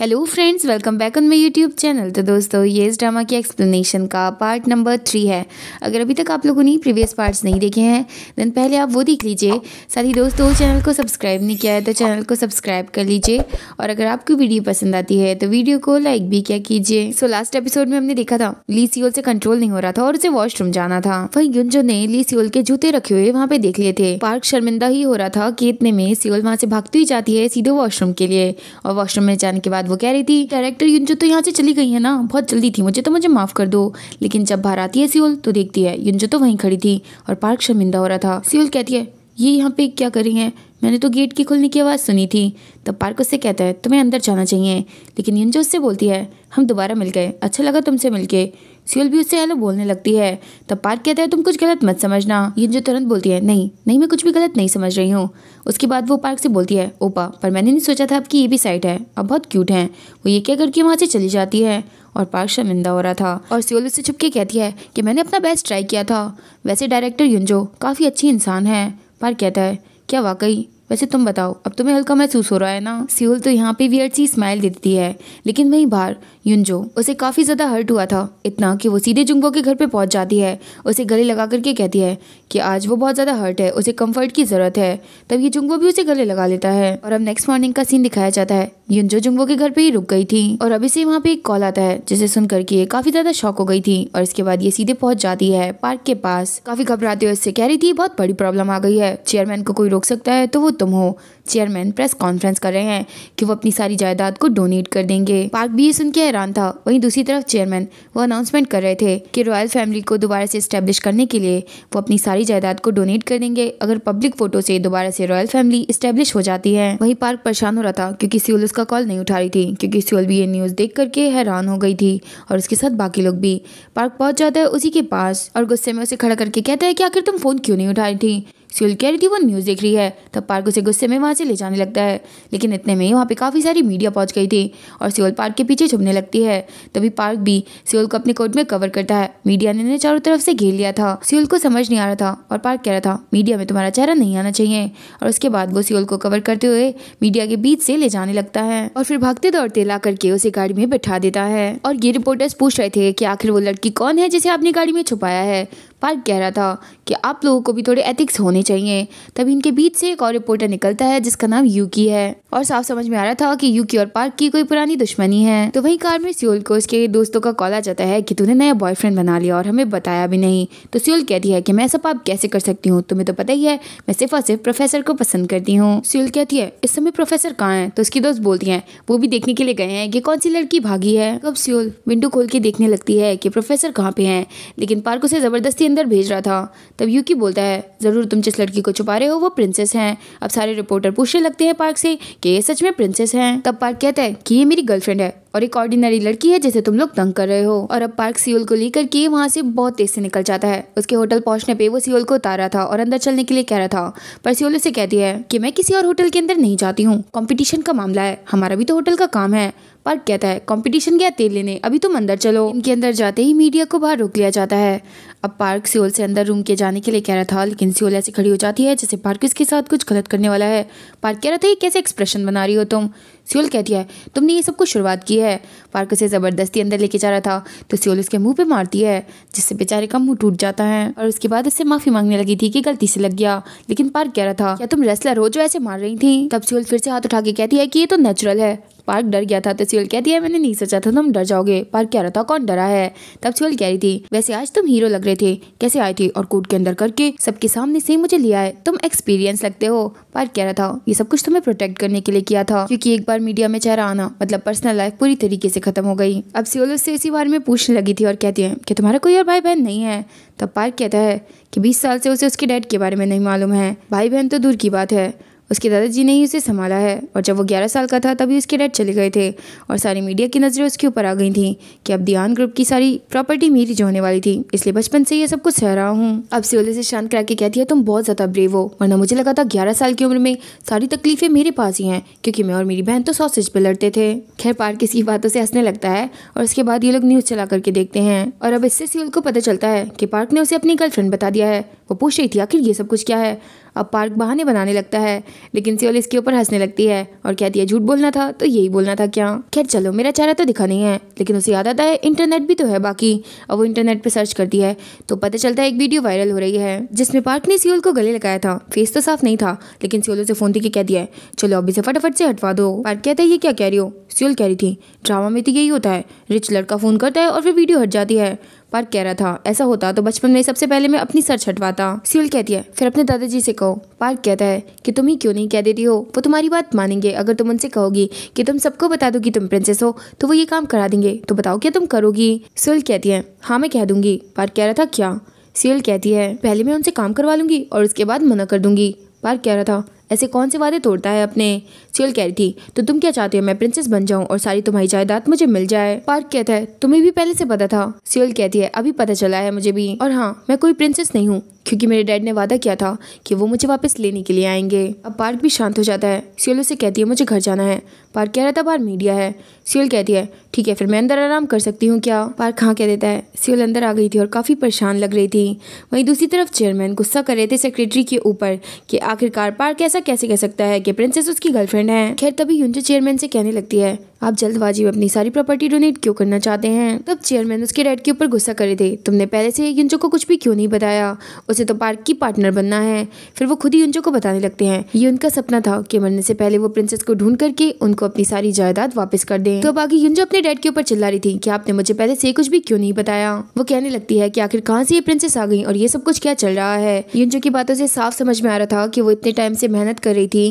hello friends welcome back on my YouTube channel तो दोस्तों ये इस ड्रामा की एक्सप्लेनेशन का पार्ट नंबर थ्री है अगर अभी तक आप लोगों ने प्रीवियस पार्ट्स नहीं देखे हैं देन पहले आप वो देख लीजिए साथ ही दोस्तों चैनल को सब्सक्राइब नहीं किया है तो चैनल को सब्सक्राइब कर लीजिए और अगर आपको वीडियो पसंद आती है तो वीडियो को लाइक भी क्या कीजिए सो लास्ट एपिसोड में हमने देखा था ली सियोल से कंट्रोल नहीं हो रहा था और उसे वॉशरूम जाना था वही गुंजो ने ली सियोल के जूते रखे हुए वहाँ पे देख लिए थे पार्क शर्मिंदा ही हो रहा था कि इतने में सियोल वहाँ से भागती हुई जाती है सीधे वॉशरूम के लिए और वॉशरूम में जाने के बाद बाद वो कह रही थी डायरेक्टर युंजो तो यहाँ से चली गई है ना बहुत जल्दी थी मुझे तो मुझे माफ़ कर दो लेकिन जब बाहर आती है सियोल तो देखती है युंजो तो वहीं खड़ी थी और पार्क शर्मिंदा हो रहा था सियोल कहती है ये यहाँ पे क्या कर रही है मैंने तो गेट के खुलने की आवाज़ सुनी थी तब पार्क उससे कहता है तुम्हें अंदर जाना चाहिए लेकिन युंजो उससे बोलती है हम दोबारा मिल गए अच्छा लगा तुमसे के सियोल भी उससे हेलो बोलने लगती है तब पार्क कहता है तुम कुछ गलत मत समझना जो तुरंत बोलती है नहीं नहीं मैं कुछ भी गलत नहीं समझ रही हूँ उसके बाद वो पार्क से बोलती है ओपा पर मैंने नहीं सोचा था अब कि ये भी साइट है अब बहुत क्यूट है वो ये क्या करके वहाँ से चली जाती है और पार्क शर्मिंदा हो रहा था और सियोल उससे छुप के कहती है कि मैंने अपना बेस्ट ट्राई किया था वैसे डायरेक्टर युंजो काफ़ी अच्छी इंसान है पार्क कहता है क्या वाकई वैसे तुम बताओ अब तुम्हें हल्का महसूस हो रहा है ना सियोल तो यहाँ पे वियर सी स्माइल देती है लेकिन वहीं बाहर युनजो उसे काफ़ी ज़्यादा हर्ट हुआ था इतना कि वो सीधे जुंगो के घर पे पहुँच जाती है उसे गले लगा करके कहती है कि आज वो बहुत ज़्यादा हर्ट है उसे कम्फर्ट की ज़रूरत है तब ये जुंगो भी उसे गले लगा लेता है और अब नेक्स्ट मॉर्निंग का सीन दिखाया जाता है युजो जुम्बो के घर पे ही रुक गई थी और अभी से वहाँ पे एक कॉल आता है जिसे सुनकर के काफी ज्यादा शौक हो गई थी और इसके बाद ये सीधे पहुंच जाती है पार्क के पास काफी घबराते हुए इससे कह रही थी बहुत बड़ी प्रॉब्लम आ गई है चेयरमैन को कोई रोक सकता है तो वो तुम हो चेयरमैन प्रेस कॉन्फ्रेंस कर रहे हैं कि वो अपनी सारी जायदाद को डोनेट कर देंगे पार्क भी ये सुन के हैरान था वहीं दूसरी तरफ चेयरमैन वो अनाउंसमेंट कर रहे थे कि रॉयल फैमिली को दोबारा से स्टैब्लिश करने के लिए वो अपनी सारी जायदाद को डोनेट कर देंगे अगर पब्लिक फोटो से दोबारा से रॉयल फैमिली स्टैब्लिश हो जाती है वही पार्क परेशान हो रहा था क्योंकि सियोल उसका कॉल नहीं उठा रही थी क्योंकि स्यूल भी ये न्यूज़ देख करके हैरान हो गई थी और उसके साथ बाकी लोग भी पार्क पहुंच जाता है उसी के पास और गुस्से में उसे खड़ा करके कहता है कि आखिर तुम फ़ोन क्यों नहीं उठा रही थी कह रही थी वो न्यूज़ देख रही है तब पार्क उसे गुस्से में वहाँ से ले जाने लगता है लेकिन इतने में ही वहाँ पर काफ़ी सारी मीडिया पहुँच गई थी और सियोल पार्क के पीछे छुपने लगती है तभी पार्क भी सियोल को अपने कोर्ट में कवर करता है मीडिया ने इन्हें चारों तरफ से घेर लिया था सियोल को समझ नहीं आ रहा था और पार्क कह रहा था मीडिया में तुम्हारा चेहरा नहीं आना चाहिए और उसके बाद वो सियोल को कवर करते हुए मीडिया के बीच से ले जाने लगता है और फिर भागते दौड़ते ला करके उसे गाड़ी में बैठा देता है और ये रिपोर्टर्स पूछ रहे थे कि आखिर वो लड़की कौन है जिसे आपने गाड़ी में छुपाया है पार्क कह रहा था कि आप लोगों को भी थोड़े एथिक्स होने चाहिए तभी इनके बीच से एक और रिपोर्टर निकलता है जिसका नाम यूकी है और साफ समझ में आ रहा था कि यूकी और पार्क की कोई पुरानी दुश्मनी है तो वही कार में सियोल को उसके दोस्तों का कॉल आ जाता है कि तूने नया बॉयफ्रेंड बना लिया और हमें बताया भी नहीं तो सियोल कहती है कि मैं सब आप कैसे कर सकती हूँ तुम्हें तो पता ही है मैं सिर्फ और सिर्फ प्रोफेसर को पसंद करती हूँ सियोल कहती है इस समय प्रोफेसर कहाँ है तो उसकी दोस्त बोलती है वो भी देखने के लिए गए हैं कि कौन सी लड़की भागी है कब सियोल विंडो खोल के देखने लगती है कि प्रोफेसर कहाँ पे है लेकिन पार्क उसे ज़बरदस्ती अंदर भेज रहा था तब यूकी बोलता है ज़रूर तुम जिस लड़की को छुपा रहे हो वो प्रिंसेस हैं अब सारे रिपोर्टर पूछने लगते हैं पार्क से कि ये सच में प्रिंसेस हैं तब पार्क कहता है कि ये मेरी गर्लफ्रेंड है और एक ऑर्डिनरी लड़की है जिसे तुम लोग तंग कर रहे हो और अब पार्क सियोल को लेकर के वहाँ से बहुत तेज से निकल जाता है उसके होटल पहुंचने पे वो सियोल को उतारा था और अंदर चलने के लिए कह रहा था पर सियोल उसे कहती है कि मैं किसी और होटल के अंदर नहीं जाती हूँ कॉम्पिटिशन का मामला है हमारा भी तो होटल का काम है पार्क कहता है कॉम्पिटिशन गया तेल लेने अभी तुम अंदर चलो इनके अंदर जाते ही मीडिया को बाहर रोक लिया जाता है अब पार्क सियोल से अंदर रूम के जाने के लिए कह रहा था लेकिन सियोल ऐसी खड़ी हो जाती है जैसे पार्क इसके साथ कुछ गलत करने वाला है पार्क कह रहा था ये कैसे एक्सप्रेशन बना रही हो तुम सियोल कहती है तुमने ये सब कुछ शुरुआत की है पार्क उसे ज़बरदस्ती अंदर लेके जा रहा था तो सियोल उसके मुंह पे मारती है जिससे बेचारे का मुंह टूट जाता है और उसके बाद उससे माफ़ी मांगने लगी थी कि गलती से लग गया लेकिन पार्क कह रहा था क्या तुम रेसलर हो जो ऐसे मार रही थी तब सियोल फिर से हाथ उठा के कहती है कि ये तो नेचुरल है पार्क डर गया था तो सियोल कहती है मैंने नहीं सोचा था तुम डर जाओगे पार्क कह रहा था कौन डरा है तब सियोल कह रही थी वैसे आज तुम हीरो लग रहे थे कैसे आए थे और कोर्ट के अंदर करके सबके सामने से मुझे लिया है तुम एक्सपीरियंस लगते हो पार्क कह रहा था ये सब कुछ तुम्हें प्रोटेक्ट करने के लिए किया था क्योंकि एक बार मीडिया में चेहरा आना मतलब पर्सनल लाइफ पूरी तरीके से ख़त्म हो गई अब सियोल उससे इसी बारे में पूछने लगी थी और कहती है कि तुम्हारा कोई और भाई बहन नहीं है तब पार्क कहता है कि बीस साल से उसे उसके डैड के बारे में नहीं मालूम है भाई बहन तो दूर की बात है उसके दादाजी ने ही उसे संभाला है और जब वो ग्यारह साल का था तभी उसके डैड चले गए थे और सारी मीडिया की नज़रें उसके ऊपर आ गई थी कि अब दियान ग्रुप की सारी प्रॉपर्टी मेरी जो होने वाली थी इसलिए बचपन से ये सब कुछ सह रहा हूँ अब सियोले से शांत करा के कहती है तुम बहुत ज़्यादा ब्रेव हो वरना मुझे लगा था ग्यारह साल की उम्र में सारी तकलीफें मेरे पास ही हैं क्योंकि मैं और मेरी बहन तो सॉसेज पर लड़ते थे खैर पार्क इसकी बातों से हंसने लगता है और उसके बाद ये लोग न्यूज़ चला करके देखते हैं और अब इससे सियोल को पता चलता है कि पार्क ने उसे अपनी गर्लफ्रेंड बता दिया है वो पूछ रही थी आखिर ये सब कुछ क्या है अब पार्क बहाने बनाने लगता है लेकिन सियोल इसके ऊपर हंसने लगती है और कहती है झूठ बोलना था तो यही बोलना था क्या खैर चलो मेरा चेहरा तो दिखा नहीं है लेकिन उसे याद आता है इंटरनेट भी तो है बाकी और वो इंटरनेट पर सर्च करती है तो पता चलता है एक वीडियो वायरल हो रही है जिसमें पार्क ने सियोल को गले लगाया था फेस तो साफ नहीं था लेकिन सियोल उसे फ़ोन देके कह दिया है चलो अब इसे फटाफट से हटवा दो पार्क कहता है ये क्या कह रही हो सियोल कह रही थी ड्रामा में तो यही होता है रिच लड़का फ़ोन करता है और फिर वीडियो हट जाती है पार्क कह रहा था ऐसा होता तो बचपन में सबसे पहले मैं अपनी सर छटवाता सिविल कहती है फिर अपने दादाजी से कहो पार्क कहता है कि तुम ही क्यों नहीं कह देती हो वो तुम्हारी बात मानेंगे अगर तुम उनसे कहोगी कि तुम सबको बता दो कि तुम प्रिंसेस हो तो वो ये काम करा देंगे तो बताओ क्या तुम करोगी सिविल कहती है हाँ मैं कह दूंगी पार्क कह रहा था क्या सिविल कहती है पहले मैं उनसे काम करवा लूंगी और उसके बाद मना कर दूंगी पार्क कह रहा था ऐसे कौन से वादे तोड़ता है अपने सियल कह रही थी तो तुम क्या चाहते हो मैं प्रिंसेस बन जाऊँ और सारी तुम्हारी जायदाद मुझे मिल जाए पार्क कहता है तुम्हें भी पहले से पता था सियल कहती है अभी पता चला है मुझे भी और हाँ मैं कोई प्रिंसेस नहीं हूँ क्योंकि मेरे डैड ने वादा किया था कि वो मुझे वापस लेने के लिए आएंगे अब पार्क भी शांत हो जाता है सियोल उसे कहती है मुझे घर जाना है पार्क कह रहा था बाहर मीडिया है सियोल कहती है ठीक है फिर मैं अंदर आराम कर सकती हूँ क्या पार्क हाँ कह देता है सियोल अंदर आ गई थी और काफ़ी परेशान लग रही थी वहीं दूसरी तरफ चेयरमैन गुस्सा कर रहे थे सेक्रेटरी के ऊपर कि आखिरकार पार्क ऐसा कैसे कह सकता है कि प्रिंसेस उसकी गर्लफ्रेंड है खैर तभी यूनजो चेयरमैन से कहने लगती है आप जल्दबाजी में अपनी सारी प्रॉपर्टी डोनेट क्यों करना चाहते हैं तब चेयरमैन उसके डैड के ऊपर गुस्सा कर रहे थे तुमने पहले से यूनजो को कुछ भी क्यों नहीं बताया उसे तो पार्क की पार्टनर बनना है फिर वो खुद ही युंजो को बताने लगते हैं ये उनका सपना था कि मरने से पहले वो प्रिंसेस को ढूंढ करके उनको अपनी सारी जायदाद वापस कर दे तो बाकी युंजो अपने डैड के ऊपर चिल्ला रही थी कि आपने मुझे पहले से कुछ भी क्यों नहीं बताया वो कहने लगती है कि आखिर कहाँ से ये प्रिंसेस आ गई और ये सब कुछ क्या चल रहा है युंजो की बातों से साफ समझ में आ रहा था कि वो इतने टाइम से मेहनत कर रही थी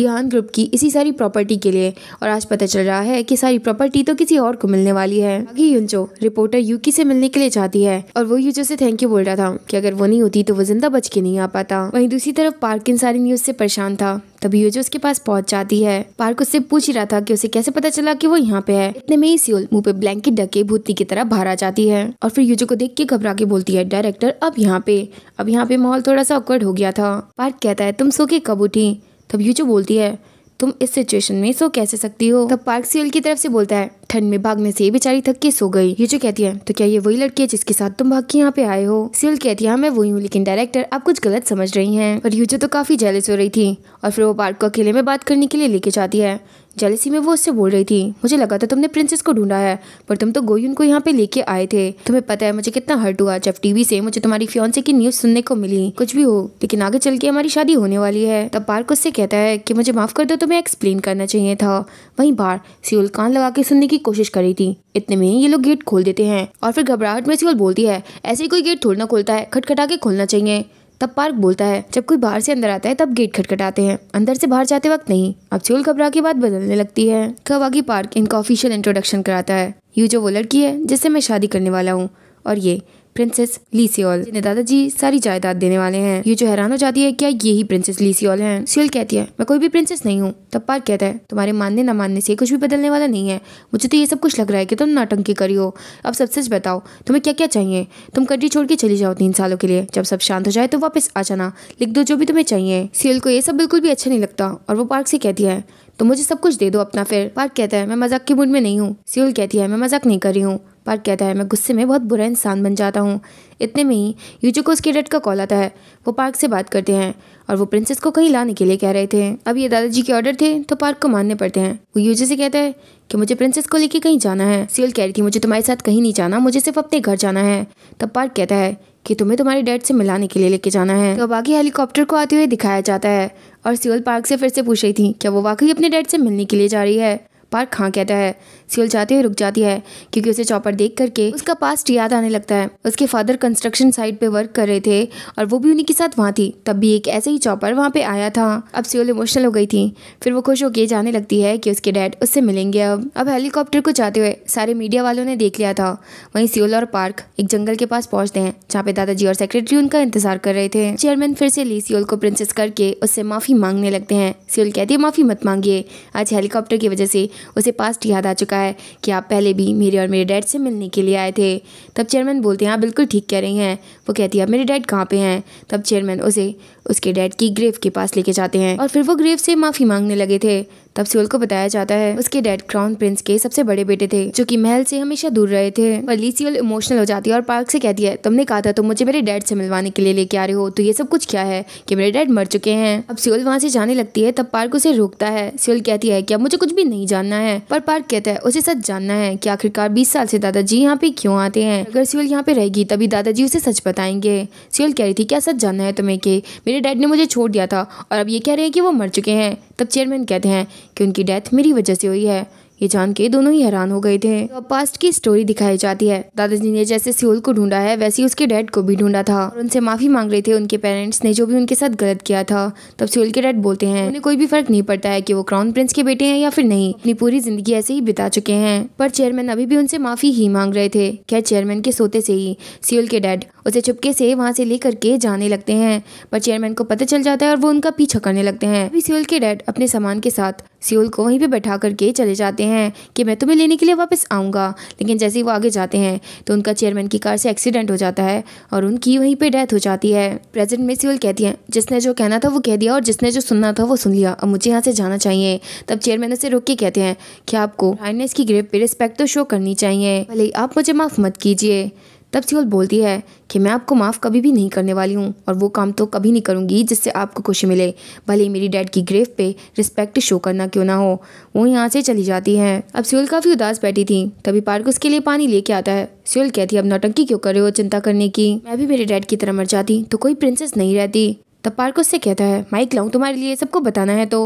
दिहान ग्रुप की इसी सारी प्रॉपर्टी के लिए और आज पता चल रहा है की सारी प्रॉपर्टी तो किसी और को मिलने वाली है युंजो रिपोर्टर यूकी से मिलने के लिए चाहती है और वो यूजो से थैंक यू बोल रहा था कि अगर वो नहीं होती तो तो वो जिंदा बच के नहीं आ पाता वहीं दूसरी तरफ पार्क इन सारी न्यूज से परेशान था तभी योजो उसके पास पहुंच जाती है पार्क उससे पूछ ही रहा था कि उसे कैसे पता चला कि वो यहाँ पे है इतने में ही सियोल मुंह पे ब्लैंकेट ढके भूतनी की तरह बाहर आ जाती है और फिर यूजो को देख के घबरा के बोलती है डायरेक्टर अब यहाँ पे अब यहाँ पे माहौल थोड़ा सा ऑकवर्ड हो गया था पार्क कहता है तुम सो के कब उठी तब यूजो बोलती है तुम इस सिचुएशन में सो कैसे सकती हो तब पार्क सियोल की तरफ से बोलता है ठंड में भागने से बेचारी थक के सो गई ये जो कहती है तो क्या ये वही लड़की है जिसके साथ तुम भाग के यहाँ पे आए हो सियल कहती है हाँ, मैं वही हूँ लेकिन डायरेक्टर आप कुछ गलत समझ रही है और यूजो तो काफी जेलस हो रही थी और फिर वो पार्क को अकेले में बात करने के लिए लेके जाती है जेलसी में वो उससे बोल रही थी मुझे लगा था तुमने प्रिंसेस को ढूंढा है पर तुम तो गोयुन को यहाँ पे लेके आए थे तुम्हें पता है मुझे कितना हर्ट हुआ जब टीवी से मुझे तुम्हारी फ्योन्से की न्यूज सुनने को मिली कुछ भी हो लेकिन आगे चल के हमारी शादी होने वाली है तब पार्क उससे कहता है कि मुझे माफ कर दो तुम्हें एक्सप्लेन करना चाहिए था वही बार सियोल कान लगा के सुनने की कोशिश कर रही थी इतने में ही ये लोग गेट खोल देते हैं और फिर घबराहट में सिकल बोलती है ऐसे कोई गेट थोड़ा खोलता है खटखटा के खोलना चाहिए तब पार्क बोलता है जब कोई बाहर से अंदर आता है तब गेट खटखटाते हैं अंदर से बाहर जाते वक्त नहीं अब चोल घबरा की बात बदलने लगती है कवागी पार्क इनका ऑफिशियल इंट्रोडक्शन कराता है यू जो वो लड़की है जिससे मैं शादी करने वाला हूँ और ये प्रिंसेस लीसियोल जिन्हें दादाजी सारी जायदाद देने वाले हैं ये जो हैरान हो जाती है क्या यही प्रिंसेस लीसियोल है सियोल कहती है मैं कोई भी प्रिंसेस नहीं हूँ तब पार्क कहता है तुम्हारे मानने न मानने से कुछ भी बदलने वाला नहीं है मुझे तो ये सब कुछ लग रहा है कि तुम नाटंकी करी हो अब सब सच बताओ तुम्हें क्या क्या चाहिए तुम कंट्री छोड़ के चली जाओ तीन सालों के लिए जब सब शांत हो जाए तो वापस आ जाना लिख दो जो भी तुम्हें चाहिए सियल को ये सब बिल्कुल भी अच्छा नहीं लगता और वो पार्क से कहती है तो मुझे सब कुछ दे दो अपना फिर पार्क कहता है मैं मजाक के मूड में नहीं हूँ सियल कहती है मैं मजाक नहीं कर रही हूँ पार कहता है मैं गुस्से में बहुत बुरा इंसान बन जाता हूँ इतने में ही यूजो को उसके डेड का कॉल आता है वो पार्क से बात करते हैं और वो प्रिंसेस को कहीं लाने के लिए कह रहे थे अब ये दादाजी के ऑर्डर थे तो पार्क को मानने पड़ते हैं वो यूजो से कहता है कि मुझे प्रिंसेस को लेके कहीं जाना है सियोल कह रही थी मुझे तुम्हारे साथ कहीं नहीं जाना मुझे सिर्फ अपने घर जाना है तब पार्क कहता है कि तुम्हें तुम्हारे डैड से मिलाने के लिए लेके जाना है तो बाकी हेलीकॉप्टर को आते हुए दिखाया जाता है और सियोल पार्क से फिर से पूछ रही थी क्या वो वाकई अपने डैड से मिलने के लिए जा रही है पार्क हाँ कहता है सियोल जाते हुए रुक जाती है क्योंकि उसे चॉपर देख करके उसका पास्ट याद आने लगता है उसके फादर कंस्ट्रक्शन साइट पे वर्क कर रहे थे और वो भी उन्हीं के साथ वहाँ थी तब भी एक ऐसे ही चॉपर वहाँ पे आया था अब सियोल इमोशनल हो गई थी फिर वो खुश होकर जाने लगती है कि उसके डैड उससे मिलेंगे अब अब हेलीकॉप्टर को जाते हुए सारे मीडिया वालों ने देख लिया था वहीं सियोल और पार्क एक जंगल के पास पहुंचते हैं जहाँ पे दादाजी और सेक्रेटरी उनका इंतजार कर रहे थे चेयरमैन फिर से ली सियोल को प्रिंसेस करके उससे माफी मांगने लगते हैं सियोल कहती है माफी मत मांगिए आज हेलीकॉप्टर की वजह से उसे पास्ट याद आ चुका है कि आप पहले भी मेरे और मेरे डैड से मिलने के लिए आए थे तब चेयरमैन बोलते हैं आप हाँ, बिल्कुल ठीक कह रही हैं वो कहती है अब मेरे डैड कहाँ पे हैं तब चेयरमैन उसे उसके डैड की ग्रेव के पास लेके जाते हैं और फिर वो ग्रेव से माफ़ी मांगने लगे थे तब सियोल को बताया जाता है उसके डैड क्राउन प्रिंस के सबसे बड़े बेटे थे जो कि महल से हमेशा दूर रहे थे वली सियोल इमोशनल हो जाती है और पार्क से कहती है तुमने कहा था तुम मुझे मेरे डैड से मिलवाने के लिए लेके आ रहे हो तो ये सब कुछ क्या है कि मेरे डैड मर चुके हैं अब सियोल वहाँ से जाने लगती है तब पार्क उसे रोकता है सियोल कहती है कि अब मुझे कुछ भी नहीं जानना करना है पर पार्क कहता है उसे सच जानना है कि आखिरकार बीस साल से दादाजी यहाँ पे क्यों आते हैं अगर सियोल यहाँ पे रहेगी तभी दादाजी उसे सच बताएंगे सियोल कह रही थी क्या सच जानना है तुम्हें के मेरे डैड ने मुझे छोड़ दिया था और अब ये कह रहे हैं कि वो मर चुके हैं तब चेयरमैन कहते हैं कि उनकी डेथ मेरी वजह से हुई है ये जान के दोनों ही हैरान हो गए थे तो पास्ट की स्टोरी दिखाई जाती है दादाजी ने जैसे सियोल को ढूंढा है वैसे ही उसके डैड को भी ढूंढा था और उनसे माफी मांग रहे थे उनके पेरेंट्स ने जो भी उनके साथ गलत किया था तब सियोल के डैड बोलते हैं उन्हें कोई भी फर्क नहीं पड़ता है की वो क्राउन प्रिंस के बेटे है या फिर नहीं अपनी पूरी जिंदगी ऐसे ही बिता चुके हैं पर चेयरमैन अभी भी उनसे माफी ही मांग रहे थे क्या चेयरमैन के सोते से ही सियोल के डैड उसे चुपके से वहाँ से लेकर के जाने लगते हैं पर चेयरमैन को पता चल जाता है और वो उनका पीछा करने लगते हैं अभी सियोल के डैड अपने सामान के साथ सियोल को वहीं पे बैठा करके चले जाते हैं कि मैं तुम्हें लेने के लिए वापस आऊँगा लेकिन जैसे ही वो आगे जाते हैं तो उनका चेयरमैन की कार से एक्सीडेंट हो जाता है और उनकी वहीं पर डेथ हो जाती है प्रेजेंट में सियोल कहती हैं जिसने जो कहना था वो कह दिया और जिसने जो सुनना था वो सुन लिया अब मुझे यहाँ से जाना चाहिए तब चेयरमैन उसे रोक के कहते हैं कि आपको हाइनेस की ग्रेप पर रिस्पेक्ट तो शो करनी चाहिए भले आप मुझे माफ़ मत कीजिए तब सियोल बोलती है कि मैं आपको माफ़ कभी भी नहीं करने वाली हूँ और वो काम तो कभी नहीं करूँगी जिससे आपको खुशी मिले भले ही मेरी डैड की ग्रेव पे रिस्पेक्ट शो करना क्यों ना हो वो यहाँ से चली जाती हैं अब सियोल काफ़ी उदास बैठी थी तभी पार्क उसके लिए पानी लेके आता है सियोल कहती अब नौटंकी क्यों कर रहे हो चिंता करने की मैं भी मेरे डैड की तरह मर जाती तो कोई प्रिंसेस नहीं रहती तब पार्क उससे कहता है माइक लाऊं तुम्हारे लिए सबको बताना है तो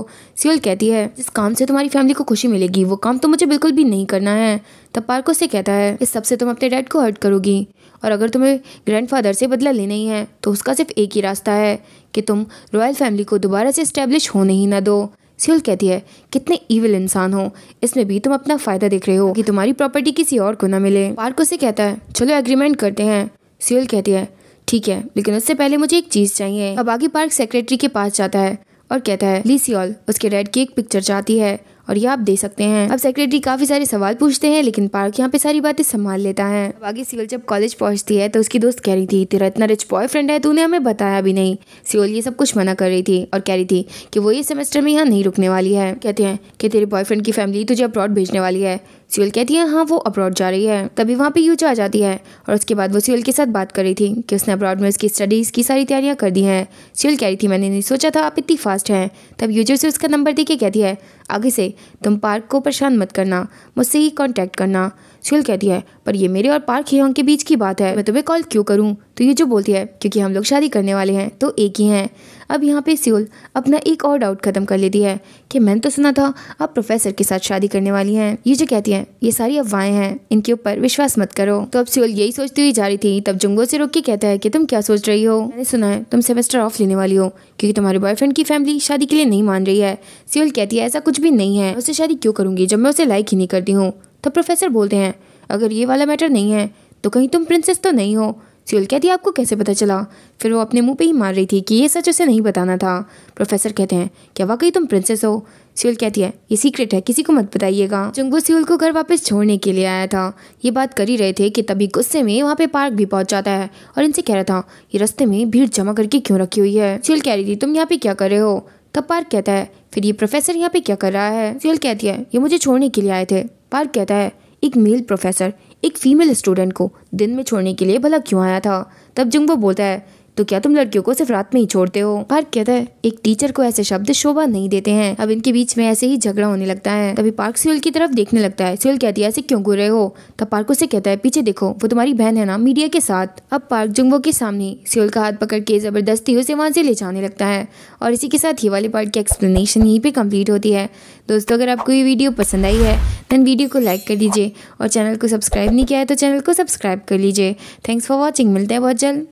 सियोल कहती है जिस काम से तुम्हारी फैमिली को खुशी मिलेगी वो काम तो मुझे बिल्कुल भी नहीं करना है तब पार्क उससे कहता है इस सबसे तुम अपने डैड को हर्ट करोगी और अगर तुम्हें ग्रैंडफादर से बदला लेना ही है तो उसका सिर्फ एक ही रास्ता है कि तुम रॉयल फैमिली को दोबारा से इस्टेब्लिश होने ही ना दो सियल कहती है कितने ईविल इंसान हो इसमें भी तुम अपना फ़ायदा देख रहे हो कि तुम्हारी प्रॉपर्टी किसी और को ना मिले पार्क उससे कहता है चलो एग्रीमेंट करते हैं सियोल कहती है ठीक है लेकिन उससे पहले मुझे एक चीज चाहिए अब आगे पार्क सेक्रेटरी के पास जाता है और कहता है लीसियॉल उसके रेड की एक पिक्चर चाहती है और ये आप दे सकते हैं अब सेक्रेटरी काफी सारे सवाल पूछते हैं लेकिन पार्क यहाँ पे सारी बातें संभाल लेता है आगे सिवल जब कॉलेज पहुंचती है तो उसकी दोस्त कह रही थी तेरा इतना रिच बॉयफ्रेंड है तूने हमें बताया भी नहीं सिवल ये सब कुछ मना कर रही थी और कह रही थी कि वो ये सेमेस्टर में यहाँ नहीं रुकने वाली है कहते हैं कि तेरे बॉयफ्रेंड की फैमिली तुझे अब्रॉड भेजने वाली है सिवल कहती है हाँ वो अब्रॉड जा रही है तभी वहाँ पे यूचा आ जाती है और उसके बाद वो सिवल के साथ बात कर रही थी कि उसने अब्रॉड में उसकी स्टडीज़ की सारी तैयारियां कर दी हैं सिवल कह रही थी मैंने नहीं सोचा था आप इतनी फास्ट हैं तब यूजर से उसका नंबर दे के कहती है आगे से तुम पार्क को परेशान मत करना मुझसे ही कॉन्टेक्ट करना सुल कहती है पर ये मेरे और पार्क हेयोंग के बीच की बात है मैं तुम्हें कॉल क्यों करूँ तो ये जो बोलती है क्योंकि हम लोग शादी करने वाले हैं तो एक ही हैं अब यहाँ पे सियोल अपना एक और डाउट ख़त्म कर लेती है कि मैंने तो सुना था आप प्रोफेसर के साथ शादी करने वाली हैं ये जो कहती हैं ये सारी अफवाहें हैं इनके ऊपर विश्वास मत करो तो अब सियोल यही सोचती हुई जा रही थी तब जुंगो से रोक के कहता है कि तुम क्या सोच रही हो मैंने सुना है तुम सेमेस्टर ऑफ लेने वाली हो क्योंकि तुम्हारे बॉयफ्रेंड की फैमिली शादी के लिए नहीं मान रही है सियोल कहती है ऐसा कुछ भी नहीं है उसे शादी क्यों करूंगी जब मैं उसे लाइक ही नहीं करती हूँ तो प्रोफेसर बोलते हैं अगर ये वाला मैटर नहीं है तो कहीं तुम प्रिंसेस तो नहीं हो सियोल कहती है आपको कैसे पता चला फिर वो अपने मुंह पे ही मार रही थी कि ये सच उसे नहीं बताना था प्रोफेसर कहते हैं क्या वाकई तुम प्रिंसेस हो सियोल कहती है ये सीक्रेट है किसी को मत बताइएगा चुंगू सियोल को घर वापस छोड़ने के लिए आया था ये बात कर ही रहे थे कि तभी गुस्से में वहाँ पे पार्क भी पहुँच जाता है और इनसे कह रहा था ये रस्ते में भीड़ जमा करके क्यों रखी हुई है सियोल कह रही थी तुम यहाँ पे क्या कर रहे हो तब पार्क कहता है फिर ये प्रोफेसर यहाँ पे क्या कर रहा है सियोल कहती है ये मुझे छोड़ने के लिए आए थे पार्क कहता है एक मेल प्रोफेसर एक फ़ीमेल स्टूडेंट को दिन में छोड़ने के लिए भला क्यों आया था तब वो बोलता है तो क्या तुम लड़कियों को सिर्फ रात में ही छोड़ते हो पार्क कहता है एक टीचर को ऐसे शब्द शोभा नहीं देते हैं अब इनके बीच में ऐसे ही झगड़ा होने लगता है तभी पार्क सुयल की तरफ देखने लगता है सुयल कहती है ऐसे क्यों घूर रहे हो तब पार्क उसे कहता है पीछे देखो वो तुम्हारी बहन है ना मीडिया के साथ अब पार्क जुम्बो के सामने सुयल का हाथ पकड़ के जबरदस्ती उसे वहाँ से ले जाने लगता है और इसी के साथ ही वाले पार्ट की एक्सप्लेनेशन यहीं पे कंप्लीट होती है दोस्तों अगर आपको ये वीडियो पसंद आई है दैन वीडियो को लाइक कर दीजिए और चैनल को सब्सक्राइब नहीं किया है तो चैनल को सब्सक्राइब कर लीजिए थैंक्स फॉर वॉचिंग मिलते हैं बहुत जल्द